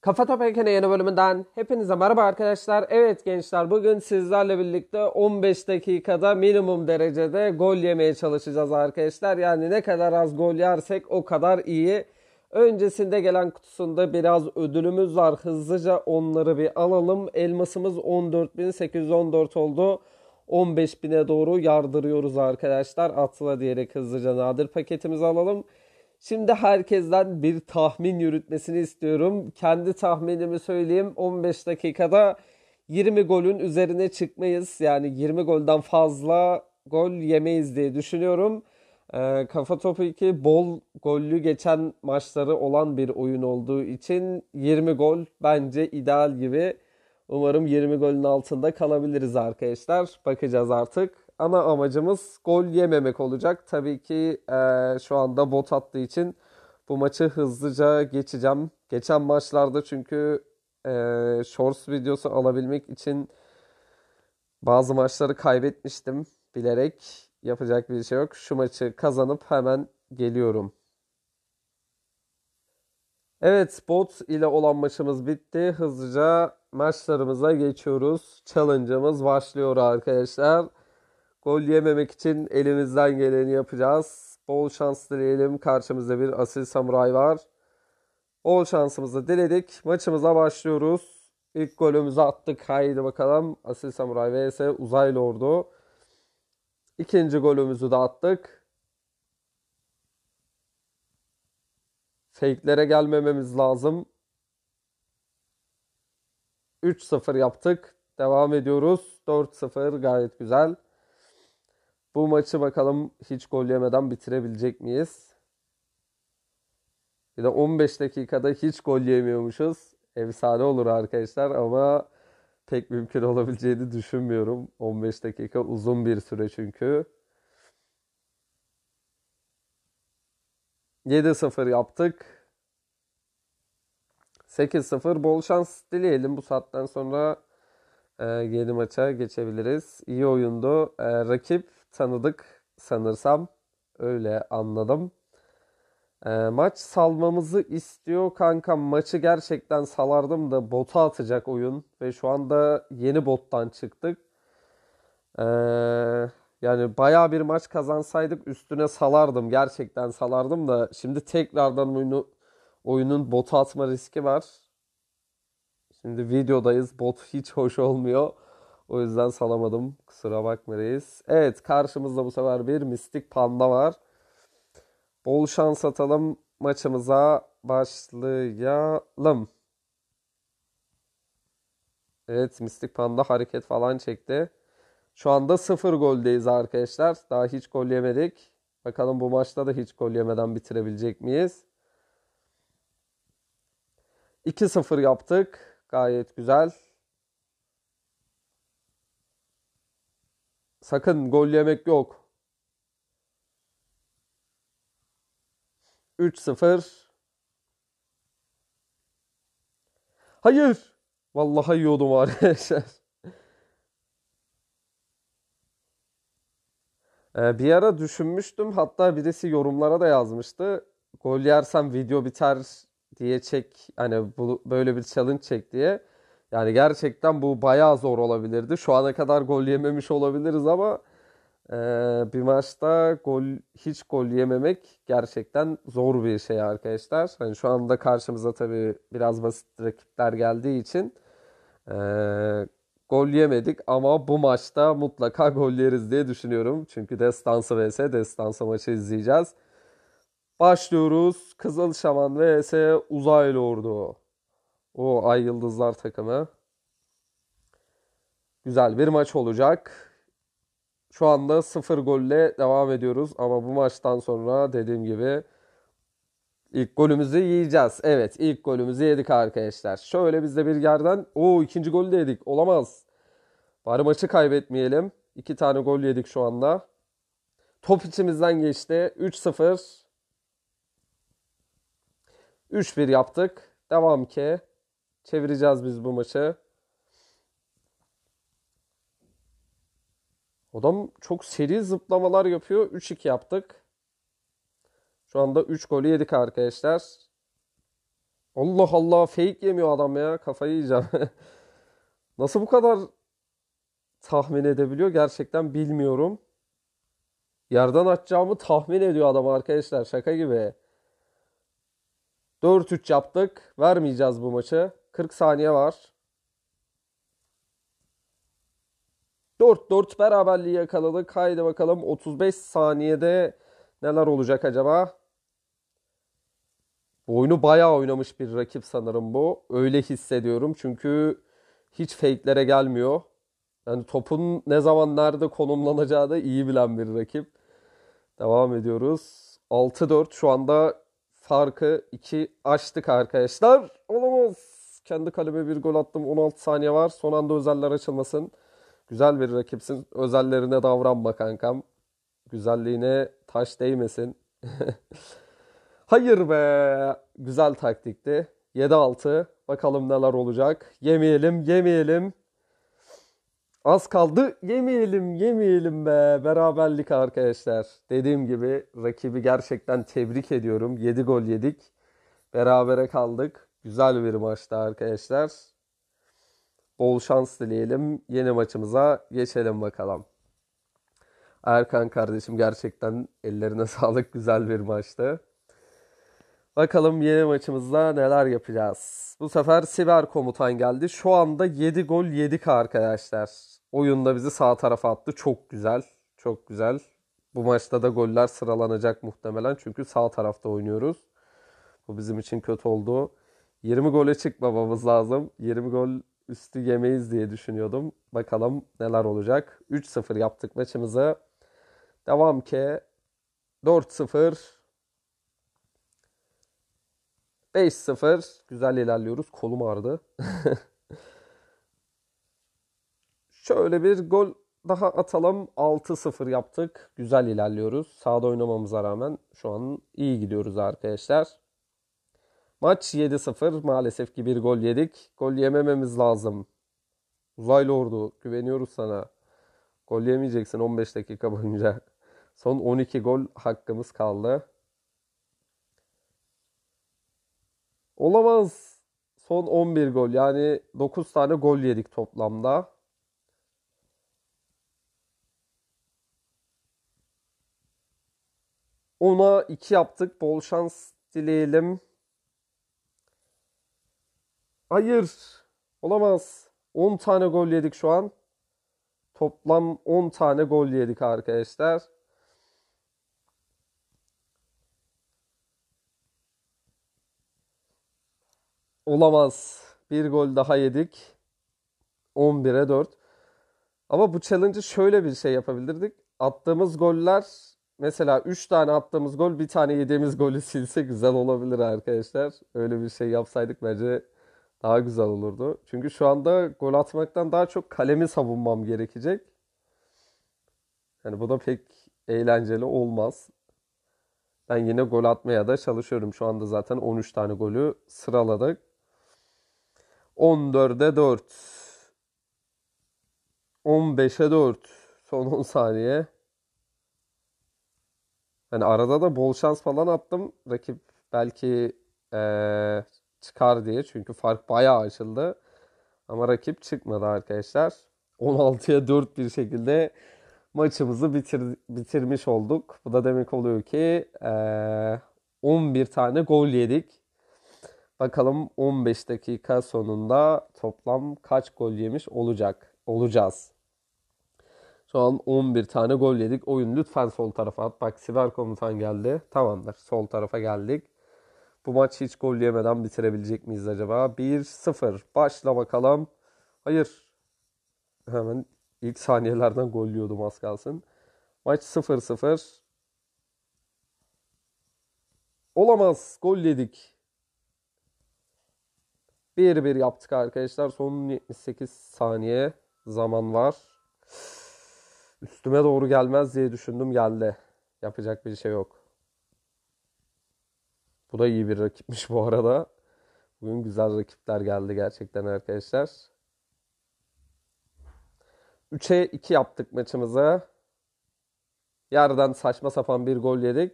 Kafa Topekene yeni bölümünden hepinize merhaba arkadaşlar. Evet gençler bugün sizlerle birlikte 15 dakikada minimum derecede gol yemeye çalışacağız arkadaşlar. Yani ne kadar az gol yersek o kadar iyi. Öncesinde gelen kutusunda biraz ödülümüz var. Hızlıca onları bir alalım. Elmasımız 14.814 oldu. 15.000'e doğru yardırıyoruz arkadaşlar. Atla diyerek hızlıca nadir paketimizi alalım. Şimdi herkesten bir tahmin yürütmesini istiyorum. Kendi tahminimi söyleyeyim. 15 dakikada 20 golün üzerine çıkmayız. Yani 20 golden fazla gol yemeyiz diye düşünüyorum. E, kafa topu 2 bol gollü geçen maçları olan bir oyun olduğu için 20 gol bence ideal gibi. Umarım 20 golün altında kalabiliriz arkadaşlar. Bakacağız artık ana amacımız gol yememek olacak. Tabii ki e, şu anda bot attığı için bu maçı hızlıca geçeceğim. Geçen maçlarda çünkü e, shorts videosu alabilmek için bazı maçları kaybetmiştim bilerek. Yapacak bir şey yok. Şu maçı kazanıp hemen geliyorum. Evet, bot ile olan maçımız bitti. Hızlıca maçlarımıza geçiyoruz. Challenge'ımız başlıyor arkadaşlar. Gol yememek için elimizden geleni yapacağız. Bol şans dileyelim. Karşımızda bir asil samuray var. Bol şansımızı diledik. Maçımıza başlıyoruz. İlk golümüzü attık. Haydi bakalım. Asil Samuray vs. Uzay Lordu. İkinci golümüzü de attık. Fake'lere gelmememiz lazım. 3-0 yaptık. Devam ediyoruz. 4-0 gayet güzel. Bu maçı bakalım hiç gol yemeden bitirebilecek miyiz? Bir de 15 dakikada hiç gol yemiyormuşuz. Efsane olur arkadaşlar ama pek mümkün olabileceğini düşünmüyorum. 15 dakika uzun bir süre çünkü. 7-0 yaptık. 8-0 bol şans dileyelim. Bu saatten sonra e, yeni maça geçebiliriz. İyi oyundu. E, rakip tanıdık sanırsam öyle anladım. E, maç salmamızı istiyor kanka. Maçı gerçekten salardım da bota atacak oyun. Ve şu anda yeni bottan çıktık. E, yani baya bir maç kazansaydık üstüne salardım. Gerçekten salardım da şimdi tekrardan oyunu, oyunun bota atma riski var. Şimdi videodayız. Bot hiç hoş olmuyor. O yüzden salamadım. Kusura bakma reis. Evet karşımızda bu sefer bir mistik panda var. Bol şans atalım. Maçımıza başlayalım. Evet mistik panda hareket falan çekti. Şu anda sıfır goldeyiz arkadaşlar. Daha hiç gol yemedik. Bakalım bu maçta da hiç gol yemeden bitirebilecek miyiz? 2-0 yaptık. Gayet güzel. Sakın gol yemek yok. 3-0. Hayır. Vallahi yiyordum arkadaşlar. Ee, bir ara düşünmüştüm. Hatta birisi yorumlara da yazmıştı. Gol yersem video biter diye çek. Hani bu, böyle bir challenge çek diye. Yani gerçekten bu bayağı zor olabilirdi. Şu ana kadar gol yememiş olabiliriz ama e, bir maçta gol hiç gol yememek gerçekten zor bir şey arkadaşlar. Hani şu anda karşımıza tabii biraz basit rakipler geldiği için e, gol yemedik ama bu maçta mutlaka gol yeriz diye düşünüyorum. Çünkü Destansı vs Destansı maçı izleyeceğiz. Başlıyoruz. Kızılşaman vs Uzaylı Ordu. O Ay Yıldızlar takımı. Güzel bir maç olacak. Şu anda sıfır golle devam ediyoruz ama bu maçtan sonra dediğim gibi ilk golümüzü yiyeceğiz. Evet ilk golümüzü yedik arkadaşlar. Şöyle biz de bir yerden o ikinci golü de yedik. Olamaz. Bari maçı kaybetmeyelim. İki tane gol yedik şu anda. Top içimizden geçti. 3-0. 3-1 yaptık. Devam ki çevireceğiz biz bu maçı. Adam çok seri zıplamalar yapıyor. 3-2 yaptık. Şu anda 3 golü yedik arkadaşlar. Allah Allah fake yemiyor adam ya. Kafayı yiyeceğim. Nasıl bu kadar tahmin edebiliyor gerçekten bilmiyorum. Yerden atacağımı tahmin ediyor adam arkadaşlar. Şaka gibi. 4-3 yaptık. Vermeyeceğiz bu maçı. 40 saniye var. 4-4 beraberliği yakaladık. Haydi bakalım 35 saniyede neler olacak acaba? Bu oyunu bayağı oynamış bir rakip sanırım bu. Öyle hissediyorum çünkü hiç fake'lere gelmiyor. Yani topun ne zaman nerede konumlanacağı da iyi bilen bir rakip. Devam ediyoruz. 6-4 şu anda farkı 2 açtık arkadaşlar. Olamaz. Kendi kaleme bir gol attım. 16 saniye var. Son anda özeller açılmasın. Güzel bir rakipsin. Özellerine davranma kankam. Güzelliğine taş değmesin. Hayır be. Güzel taktikti. 7-6. Bakalım neler olacak. Yemeyelim, yemeyelim. Az kaldı. Yemeyelim, yemeyelim be. Beraberlik arkadaşlar. Dediğim gibi rakibi gerçekten tebrik ediyorum. 7 gol yedik. Berabere kaldık. Güzel bir maçtı arkadaşlar. Bol şans dileyelim. Yeni maçımıza geçelim bakalım. Erkan kardeşim gerçekten ellerine sağlık. Güzel bir maçtı. Bakalım yeni maçımızda neler yapacağız. Bu sefer Siber komutan geldi. Şu anda 7 gol yedik arkadaşlar. Oyunda bizi sağ tarafa attı. Çok güzel. Çok güzel. Bu maçta da goller sıralanacak muhtemelen. Çünkü sağ tarafta oynuyoruz. Bu bizim için kötü oldu. 20 gole çıkmamamız lazım. 20 gol üstü yemeyiz diye düşünüyordum. Bakalım neler olacak. 3-0 yaptık maçımızı. Devam ki 4-0 5-0 güzel ilerliyoruz. Kolum ağrıdı. Şöyle bir gol daha atalım. 6-0 yaptık. Güzel ilerliyoruz. Sağda oynamamıza rağmen şu an iyi gidiyoruz arkadaşlar. Maç 7-0 maalesef ki bir gol yedik. Gol yemememiz lazım. Uzaylı ordu güveniyoruz sana. Gol yemeyeceksin 15 dakika boyunca. Son 12 gol hakkımız kaldı. Olamaz. Son 11 gol yani 9 tane gol yedik toplamda. Ona 2 yaptık. Bol şans dileyelim. Hayır. Olamaz. 10 tane gol yedik şu an. Toplam 10 tane gol yedik arkadaşlar. Olamaz. Bir gol daha yedik. 11'e 4. Ama bu challenge'ı şöyle bir şey yapabilirdik. Attığımız goller mesela 3 tane attığımız gol bir tane yediğimiz golü silse güzel olabilir arkadaşlar. Öyle bir şey yapsaydık bence daha güzel olurdu. Çünkü şu anda gol atmaktan daha çok kalemi savunmam gerekecek. Yani bu da pek eğlenceli olmaz. Ben yine gol atmaya da çalışıyorum. Şu anda zaten 13 tane golü sıraladık. 14'e 4. 15'e 4. Son 10 saniye. Yani arada da bol şans falan attım. Rakip belki ee, çıkar diye. Çünkü fark bayağı açıldı. Ama rakip çıkmadı arkadaşlar. 16'ya 4 bir şekilde maçımızı bitir, bitirmiş olduk. Bu da demek oluyor ki e, 11 tane gol yedik. Bakalım 15 dakika sonunda toplam kaç gol yemiş olacak olacağız. Şu an 11 tane gol yedik. Oyun lütfen sol tarafa at. Bak siber komutan geldi. Tamamdır. Sol tarafa geldik. Bu maç hiç gol yemeden bitirebilecek miyiz acaba? 1-0 başla bakalım. Hayır. Hemen ilk saniyelerden gol yiyordum az kalsın. Maç 0-0. Olamaz. Gol yedik. 1-1 yaptık arkadaşlar. Son 78 saniye zaman var. Üstüme doğru gelmez diye düşündüm geldi. Yapacak bir şey yok. Bu da iyi bir rakipmiş bu arada. Bugün güzel rakipler geldi gerçekten arkadaşlar. 3'e 2 yaptık maçımıza. Yerden saçma sapan bir gol yedik.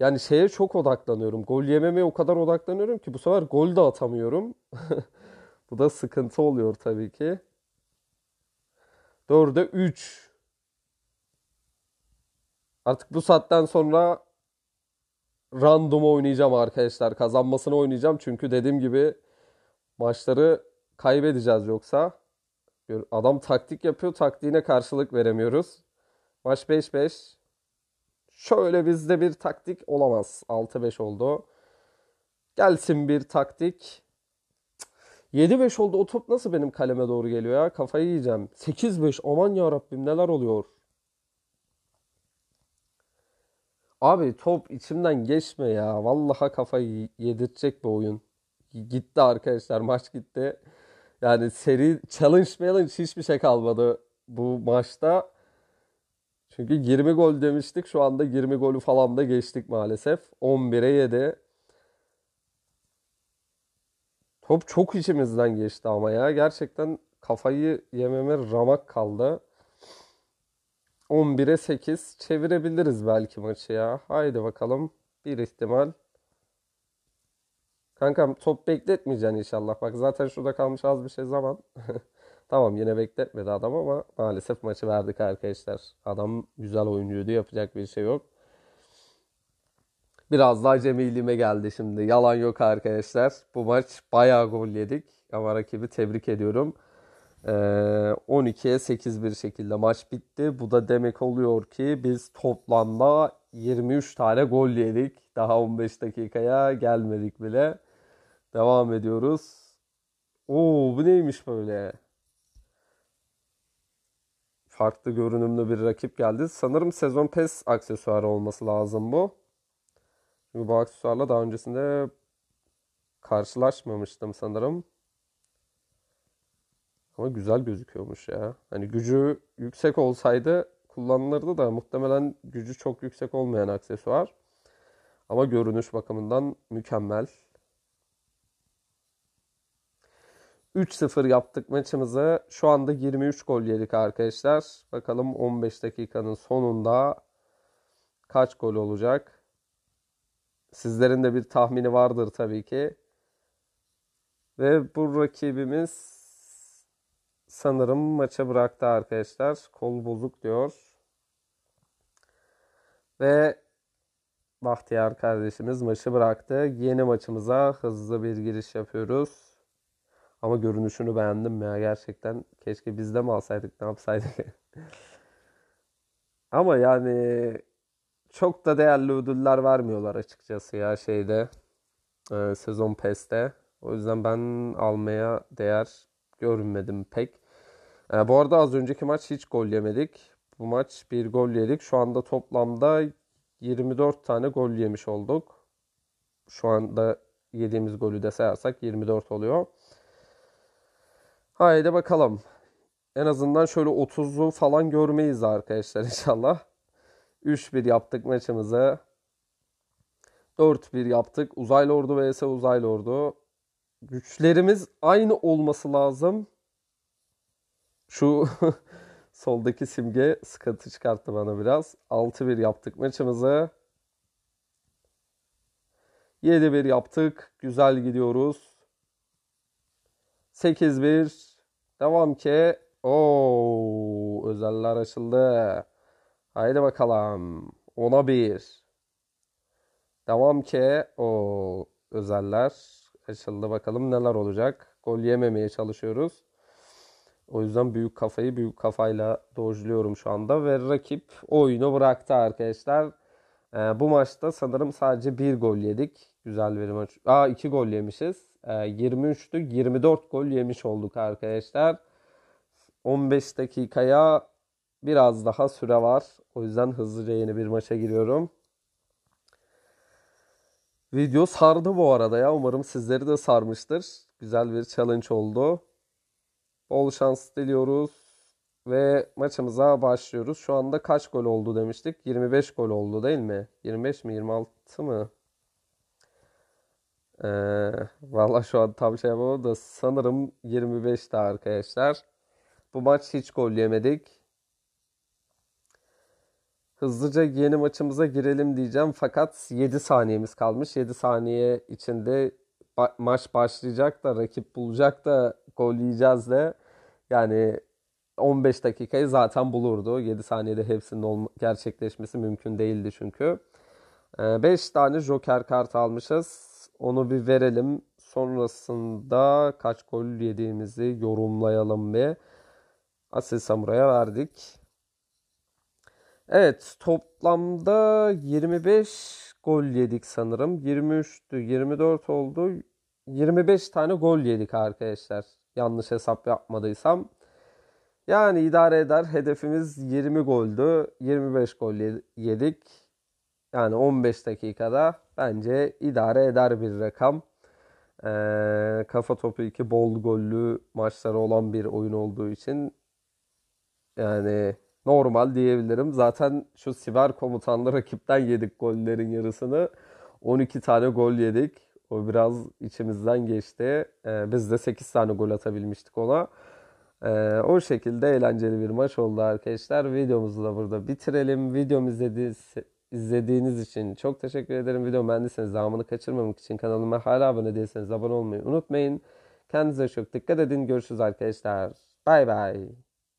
Yani şeye çok odaklanıyorum. Gol yememeye o kadar odaklanıyorum ki bu sefer gol de atamıyorum. bu da sıkıntı oluyor tabii ki. 4'e 3. Artık bu saatten sonra random oynayacağım arkadaşlar. Kazanmasını oynayacağım. Çünkü dediğim gibi maçları kaybedeceğiz yoksa. Adam taktik yapıyor. Taktiğine karşılık veremiyoruz. Maç 5-5. Şöyle bizde bir taktik olamaz. 6-5 oldu. Gelsin bir taktik. 7-5 oldu. O top nasıl benim kaleme doğru geliyor ya? Kafayı yiyeceğim. 8-5 aman ya Rabbim neler oluyor? Abi top içimden geçme ya. Vallaha kafayı yedirtecek bir oyun. Gitti arkadaşlar maç gitti. Yani seri challenge challenge hiçbir şey kalmadı bu maçta. Çünkü 20 gol demiştik. Şu anda 20 golü falan da geçtik maalesef. 11'e 7. Top çok içimizden geçti ama ya. Gerçekten kafayı yememe ramak kaldı. 11'e 8 çevirebiliriz belki maçı ya. Haydi bakalım. Bir ihtimal. Kankam top bekletmeyeceksin inşallah. Bak zaten şurada kalmış az bir şey zaman. tamam yine bekletmedi adam ama maalesef maçı verdik arkadaşlar. Adam güzel oyuncuydu yapacak bir şey yok. Biraz daha cemiliğime geldi şimdi. Yalan yok arkadaşlar. Bu maç bayağı gol yedik. Ama rakibi tebrik ediyorum. 12'ye ee, 8 bir şekilde maç bitti. Bu da demek oluyor ki biz toplamda 23 tane gol yedik. Daha 15 dakikaya gelmedik bile. Devam ediyoruz. Oo bu neymiş böyle? Farklı görünümlü bir rakip geldi. Sanırım sezon pes aksesuarı olması lazım bu. Çünkü bu aksesuarla daha öncesinde karşılaşmamıştım sanırım. Ama güzel gözüküyormuş ya. Hani gücü yüksek olsaydı kullanılırdı da muhtemelen gücü çok yüksek olmayan aksesuar. Ama görünüş bakımından mükemmel. 3-0 yaptık maçımızı. Şu anda 23 gol yedik arkadaşlar. Bakalım 15 dakikanın sonunda kaç gol olacak? Sizlerin de bir tahmini vardır tabii ki. Ve bu rakibimiz sanırım maça bıraktı arkadaşlar. Kol bozuk diyor. Ve Bahtiyar kardeşimiz maçı bıraktı. Yeni maçımıza hızlı bir giriş yapıyoruz. Ama görünüşünü beğendim ya gerçekten. Keşke biz de mi alsaydık ne yapsaydık. Ama yani çok da değerli ödüller vermiyorlar açıkçası ya şeyde. E, sezon peste. O yüzden ben almaya değer Görünmedim pek. E, bu arada az önceki maç hiç gol yemedik. Bu maç bir gol yedik. Şu anda toplamda 24 tane gol yemiş olduk. Şu anda yediğimiz golü de sayarsak 24 oluyor. Haydi bakalım. En azından şöyle 30'u falan görmeyiz arkadaşlar inşallah. 3-1 yaptık maçımızı. 4-1 yaptık. Uzaylı Ordu vs. Uzaylı Ordu güçlerimiz aynı olması lazım. Şu soldaki simge sıkıntı çıkarttı bana biraz. 6-1 yaptık maçımızı. 7-1 yaptık. Güzel gidiyoruz. 8-1. Devam ki. Oo, özeller açıldı. Haydi bakalım. 10'a 1. Devam ki. o özeller açıldı. Bakalım neler olacak. Gol yememeye çalışıyoruz. O yüzden büyük kafayı büyük kafayla dojluyorum şu anda. Ve rakip oyunu bıraktı arkadaşlar. Ee, bu maçta sanırım sadece bir gol yedik. Güzel bir maç. Aa iki gol yemişiz. Ee, 23'tü. 24 gol yemiş olduk arkadaşlar. 15 dakikaya biraz daha süre var. O yüzden hızlıca yeni bir maça giriyorum. Video sardı bu arada ya. Umarım sizleri de sarmıştır. Güzel bir challenge oldu. Bol şans diliyoruz. Ve maçımıza başlıyoruz. Şu anda kaç gol oldu demiştik? 25 gol oldu değil mi? 25 mi 26 mı? Ee, Valla şu an tam şey yapamadım da sanırım 25'ti arkadaşlar. Bu maç hiç gol yemedik. Hızlıca yeni maçımıza girelim diyeceğim fakat 7 saniyemiz kalmış. 7 saniye içinde maç başlayacak da rakip bulacak da gol yiyeceğiz de yani 15 dakikayı zaten bulurdu. 7 saniyede hepsinin gerçekleşmesi mümkün değildi çünkü. 5 ee, tane joker kart almışız. Onu bir verelim. Sonrasında kaç gol yediğimizi yorumlayalım ve Asil Samura'ya verdik. Evet toplamda 25 gol yedik sanırım. 23'tü 24 oldu. 25 tane gol yedik arkadaşlar. Yanlış hesap yapmadıysam. Yani idare eder. Hedefimiz 20 goldü. 25 gol yedik. Yani 15 dakikada bence idare eder bir rakam. Ee, kafa topu iki bol gollü maçları olan bir oyun olduğu için yani normal diyebilirim. Zaten şu Siver komutanlı rakipten yedik gollerin yarısını. 12 tane gol yedik. O biraz içimizden geçti. Ee, biz de 8 tane gol atabilmiştik ona. Ee, o şekilde eğlenceli bir maç oldu arkadaşlar. Videomuzu da burada bitirelim. Videomu izlediğiniz, izlediğiniz için çok teşekkür ederim. Video beğendiyseniz zamanı kaçırmamak için kanalıma hala abone değilseniz abone olmayı unutmayın. Kendinize çok dikkat edin. Görüşürüz arkadaşlar. Bay bay.